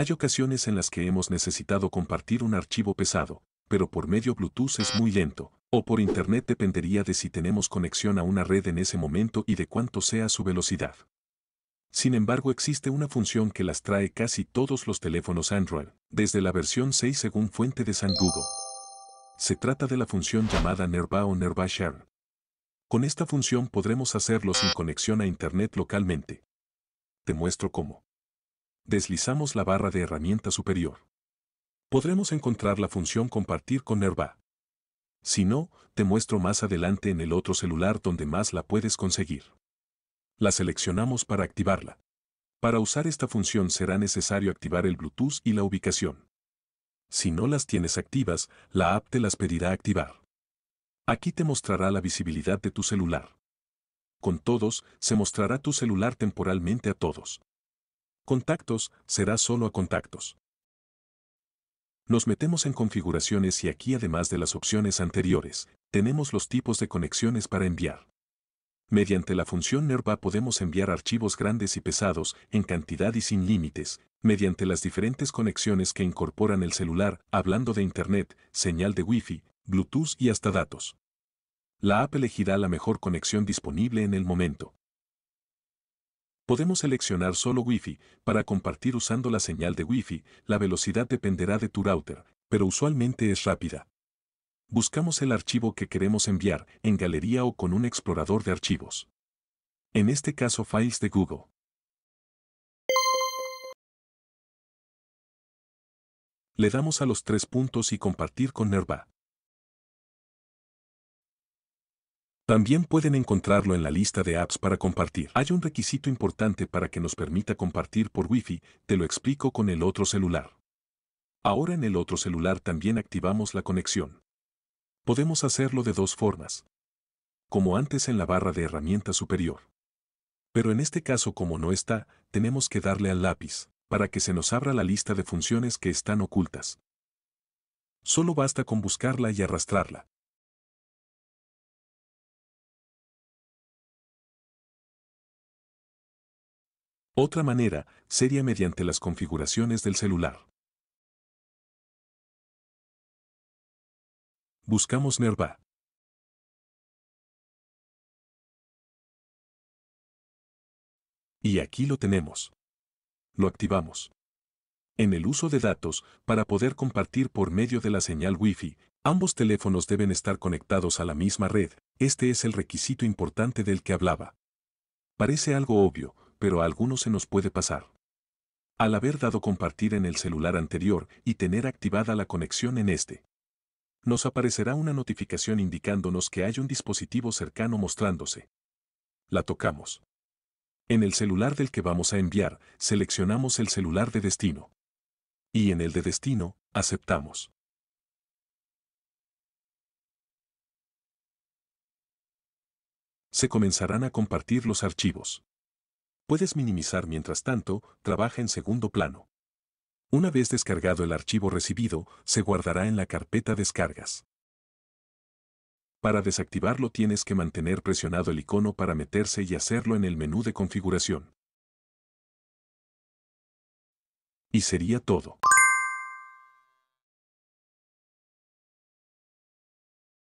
Hay ocasiones en las que hemos necesitado compartir un archivo pesado, pero por medio Bluetooth es muy lento, o por Internet dependería de si tenemos conexión a una red en ese momento y de cuánto sea su velocidad. Sin embargo, existe una función que las trae casi todos los teléfonos Android, desde la versión 6 según fuente de San Google. Se trata de la función llamada Nerva o Nerva Share. Con esta función podremos hacerlo sin conexión a Internet localmente. Te muestro cómo. Deslizamos la barra de herramienta superior. Podremos encontrar la función compartir con Nerva. Si no, te muestro más adelante en el otro celular donde más la puedes conseguir. La seleccionamos para activarla. Para usar esta función será necesario activar el Bluetooth y la ubicación. Si no las tienes activas, la app te las pedirá activar. Aquí te mostrará la visibilidad de tu celular. Con todos, se mostrará tu celular temporalmente a todos. Contactos será solo a contactos. Nos metemos en configuraciones y aquí además de las opciones anteriores, tenemos los tipos de conexiones para enviar. Mediante la función NERVA podemos enviar archivos grandes y pesados, en cantidad y sin límites, mediante las diferentes conexiones que incorporan el celular, hablando de Internet, señal de Wi-Fi, Bluetooth y hasta datos. La app elegirá la mejor conexión disponible en el momento. Podemos seleccionar solo Wi-Fi para compartir usando la señal de Wi-Fi. La velocidad dependerá de tu router, pero usualmente es rápida. Buscamos el archivo que queremos enviar en galería o con un explorador de archivos. En este caso Files de Google. Le damos a los tres puntos y compartir con Nerva. También pueden encontrarlo en la lista de apps para compartir. Hay un requisito importante para que nos permita compartir por Wi-Fi, te lo explico con el otro celular. Ahora en el otro celular también activamos la conexión. Podemos hacerlo de dos formas. Como antes en la barra de herramientas superior. Pero en este caso como no está, tenemos que darle al lápiz, para que se nos abra la lista de funciones que están ocultas. Solo basta con buscarla y arrastrarla. Otra manera sería mediante las configuraciones del celular. Buscamos Nerva. Y aquí lo tenemos. Lo activamos. En el uso de datos, para poder compartir por medio de la señal Wi-Fi, ambos teléfonos deben estar conectados a la misma red. Este es el requisito importante del que hablaba. Parece algo obvio, pero a algunos se nos puede pasar. Al haber dado compartir en el celular anterior y tener activada la conexión en este, nos aparecerá una notificación indicándonos que hay un dispositivo cercano mostrándose. La tocamos. En el celular del que vamos a enviar, seleccionamos el celular de destino. Y en el de destino, aceptamos. Se comenzarán a compartir los archivos puedes minimizar mientras tanto, trabaja en segundo plano. Una vez descargado el archivo recibido, se guardará en la carpeta descargas. Para desactivarlo tienes que mantener presionado el icono para meterse y hacerlo en el menú de configuración. Y sería todo.